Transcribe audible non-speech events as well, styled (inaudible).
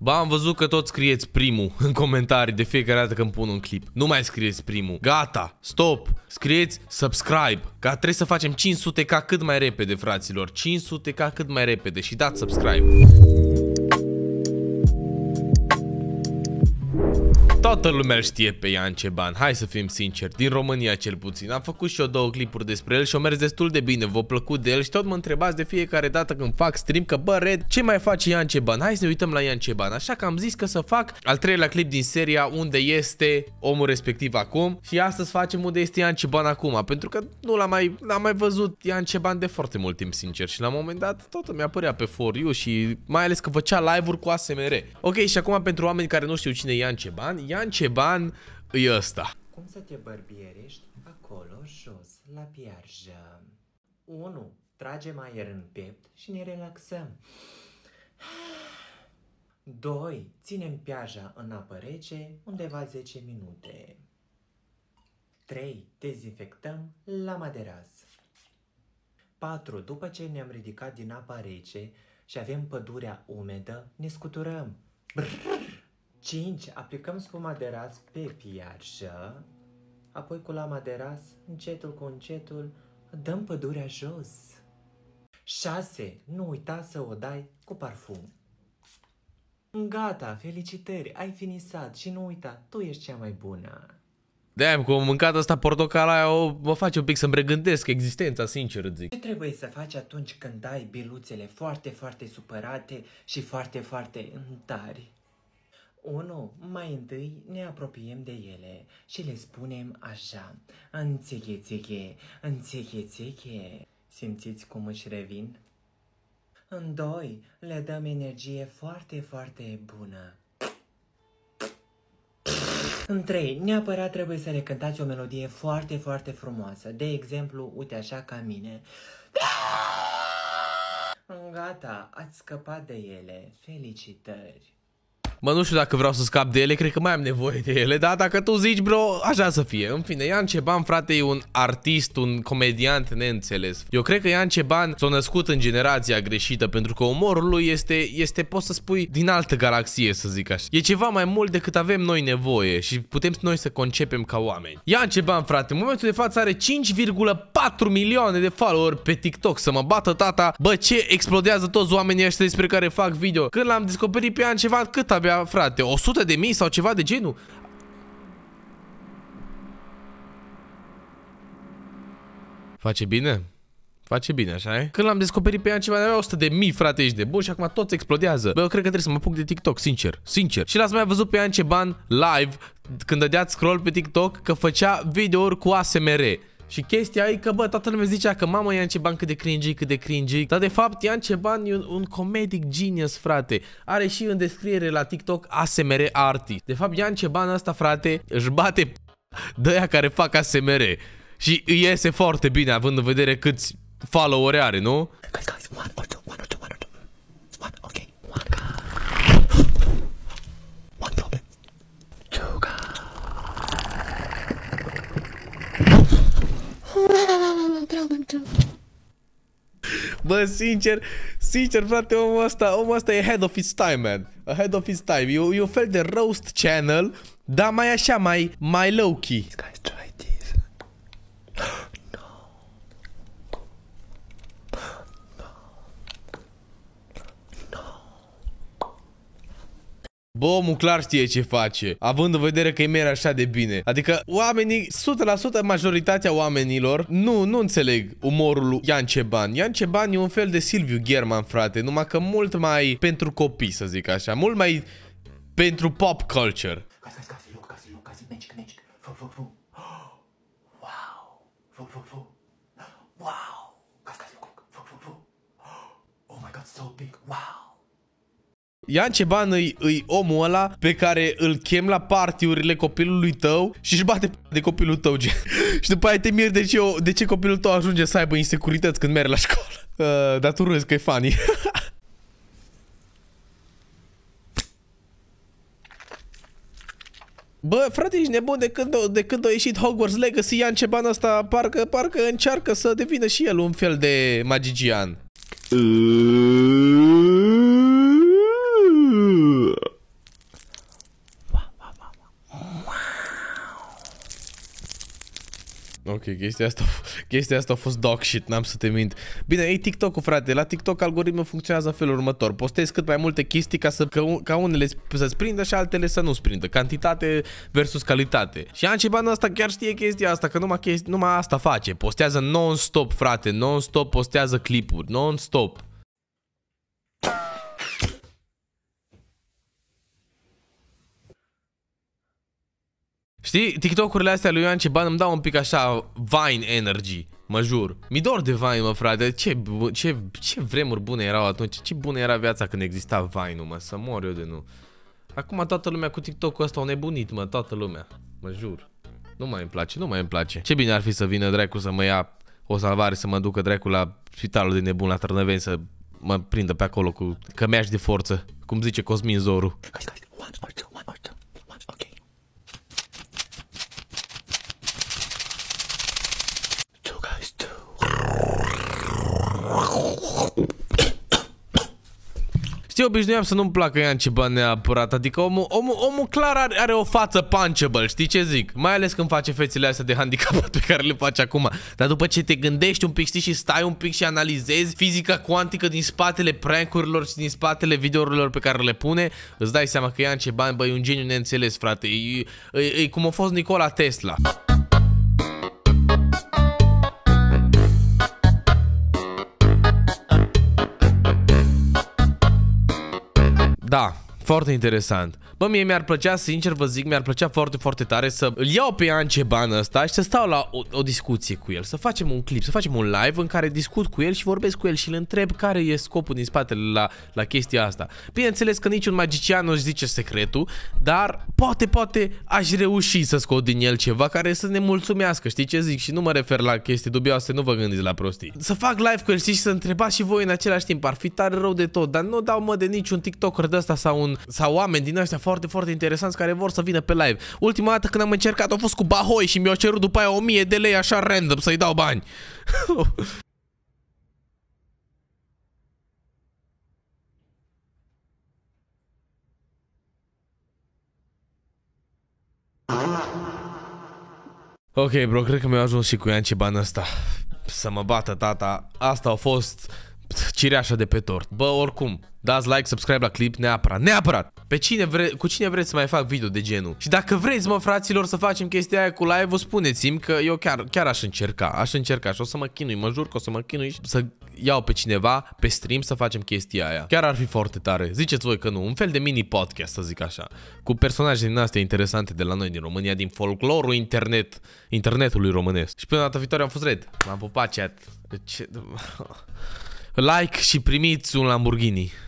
Ba, am văzut că tot scrieți primul în comentarii de fiecare dată când pun un clip. Nu mai scrieți primul. Gata, stop. Scrieți subscribe. Ca trebuie să facem 500k cât mai repede, fraților. 500k cât mai repede și dați subscribe. Toată lumea știe pe Ian Ceban, hai să fim sinceri, din România cel puțin. Am făcut și eu două clipuri despre el și o mers destul de bine, v-a plăcut de el și tot mă întrebați de fiecare dată când fac stream că bă, Red, ce mai face Ian Ceban? Hai să ne uităm la Ian Ceban. Așa că am zis că să fac al treilea clip din seria unde este omul respectiv acum și astăzi facem unde este Ian Ceban acum, pentru că nu l-am mai, am mai văzut Ian Ceban de foarte mult timp, sincer, și la un moment dat tot mi a părea pe For You și mai ales că făcea live-uri cu ASMR. Ok, și acum pentru oameni care nu știu cine e Ian Ceban, Ian Cristian Ceban e ăsta. Cum să te bărbierești acolo jos, la piarjă? 1. Tragem aer în piept și ne relaxăm. 2. Ținem piaja în apă rece undeva 10 minute. 3. Dezinfectăm la de 4. După ce ne-am ridicat din apa rece și avem pădurea umedă, ne scuturăm. Brrr. 5. Aplicăm spuma de ras pe piatră, apoi cu lama de ras, încetul cu încetul, dăm pădurea jos. 6. Nu uita să o dai cu parfum. Gata, felicitări, ai finisat și nu uita, tu ești cea mai bună. de cu mâncata asta portocala o, mă face un pic să-mi regândesc existența, sincer îți zic. Ce trebuie să faci atunci când ai biluțele foarte, foarte supărate și foarte, foarte întari? 1. Mai întâi ne apropiem de ele și le spunem așa. Înțeche, țeche, înțeche, țeche. Simțiți cum își revin? În 2. Le dăm energie foarte, foarte bună. În 3. Neapărat trebuie să le cântați o melodie foarte, foarte frumoasă. De exemplu, uite așa ca mine. Gata, ați scăpat de ele. Felicitări! Mă, nu știu dacă vreau să scap de ele, cred că mai am nevoie de ele, dar dacă tu zici, bro, așa să fie. În fine, Ian Ceban, frate, e un artist, un comediant neînțeles. Eu cred că Ian Ceban s-a născut în generația greșită, pentru că umorul lui este, este, poți să spui, din altă galaxie, să zic așa. E ceva mai mult decât avem noi nevoie și putem noi să concepem ca oameni. Ian Ceban, frate, în momentul de față are 5,4 milioane de follower pe TikTok, să mă bată tata. Bă, ce explodează toți oamenii ăștia despre care fac video. Când l-am descoperit pe Ian Ceban, cât avea abia, frate, 100 de mii sau ceva de genul. Face bine? Face bine, așa e? Când l-am descoperit pe ea ceva, avea 100 de mii, frate, ești de bun și acum toți explodează. Bă, eu cred că trebuie să mă apuc de TikTok, sincer, sincer. Și l-ați mai văzut pe ban live, când dădeați scroll pe TikTok, că făcea videouri cu ASMR. Și chestia e că, bă, toată lumea zicea că mama Ian Ceban cât de cringe cât de cringe Dar de fapt Ian Ceban e un, un comedic genius, frate Are și în descriere la TikTok ASMR artist De fapt Ian Ceban ăsta, frate, își bate de care fac ASMR Și iese foarte bine având în vedere câți followeri are, nu? Bă, sincer, sincer, frate, omul ăsta, omul ăsta e head of his time, man. Ahead of his time. E, e un fel de roast channel, dar mai așa, mai, mai low-key. Bă, omul clar știe ce face, având în vedere că e mere așa de bine. Adică oamenii, 100% majoritatea oamenilor, nu, nu înțeleg umorul lui Ian Ceban. Ian Ceban e un fel de Silviu German, frate, numai că mult mai pentru copii, să zic așa, mult mai pentru pop culture. Wow! Oh my god, so big. Wow! Ian Ceban îi, îi omul ăla pe care îl chem la partiurile copilului tău și își bate de copilul tău. (laughs) și după aia te miri de ce, eu, de ce copilul tău ajunge să aibă insecurități când merge la școală. (laughs) Uh, dar tu râzi că e funny. (laughs) Bă, frate, ești nebun de când, de când a ieșit Hogwarts Legacy, Ian Ceban ăsta parcă, parcă încearcă să devină și el un fel de magician. Uh... Ok, chestia asta, chestia asta a fost dog shit, n-am să te mint. Bine, e TikTok-ul, frate. La TikTok algoritmul funcționează în felul următor. Postezi cât mai multe chestii ca, să, ca, ca unele să-ți prindă și altele să nu sprindă. Cantitate versus calitate. Și Anciban asta chiar știe chestia asta, că numai, chesti, numai asta face. Postează non-stop, frate, non-stop postează clipuri, non-stop. Știi, TikTok-urile astea lui Ioan Ceban îmi dau un pic așa Vine energy, mă jur. Mi dor de Vine, mă frate. Ce, ce, ce vremuri bune erau atunci. Ce bună era viața când exista Vine-ul, mă. Să mor eu de nu. Acum toată lumea cu TikTok-ul ăsta au nebunit, mă. Toată lumea. Mă jur. Nu mai îmi place, nu mai îmi place. Ce bine ar fi să vină dracu să mă ia o salvare, să mă ducă dracu la spitalul de nebun la Trăneveni să mă prindă pe acolo cu cămeași de forță, cum zice Cosmin Zoru. Hai, hai, hai, hai, hai, hai. Știi, obișnuiam să nu-mi placă Ian Ciban neapărat, adică omul, omul, omul clar are, are o față punchable, știi ce zic? Mai ales când face fețele astea de handicapat (laughs) pe care le face acum. Dar după ce te gândești un pic, știi, și stai un pic și analizezi fizica cuantică din spatele prankurilor și din spatele videourilor pe care le pune, îți dai seama că Ian Ciban, băi, un geniu neînțeles, frate, e, e, e cum a fost Nicola Tesla. Da, foarte interesant. Bă, mie mi-ar plăcea, sincer vă zic, mi-ar plăcea foarte, foarte tare să îl iau pe Anceban ăsta și să stau la o, o discuție cu el, să facem un clip, să facem un live în care discut cu el și vorbesc cu el și îl întreb care e scopul din spatele la, la chestia asta. Bineînțeles că niciun magician nu-și zice secretul, dar poate, poate aș reuși să scot din el ceva care să ne mulțumească, știi ce zic? Și nu mă refer la chestii dubioase, nu vă gândiți la prostii. Să fac live cu el și să întrebați și voi în același timp, ar fi tare rău de tot, dar nu dau mă de niciun TikToker de asta sau, un, sau oameni din ăștia foarte, foarte interesanți care vor să vină pe live. Ultima dată când am încercat, au fost cu Bahoi și mi-au cerut după aia 1000 de lei așa random să-i dau bani. (laughs) Ok, bro, cred că mi-a ajuns și cu Ian ce bani asta. Să mă bată tata. Asta a fost cireașa de pe tort. Bă, oricum, dați like, subscribe la clip neapărat, neapărat! Pe cine vre cu cine vreți să mai fac video de genul? Și dacă vreți, mă, fraților, să facem chestia aia cu live vă spuneți-mi că eu chiar, chiar aș încerca, aș încerca și o să mă chinui, mă jur că o să mă chinui și să iau pe cineva pe stream să facem chestia aia. Chiar ar fi foarte tare. Ziceți voi că nu, un fel de mini podcast, să zic așa, cu personaje din astea interesante de la noi din România, din folclorul internet, internetului românesc. Și până data viitoare am fost red. M-am pupat chat. Ce... Deci, (laughs) like și primiți un Lamborghini.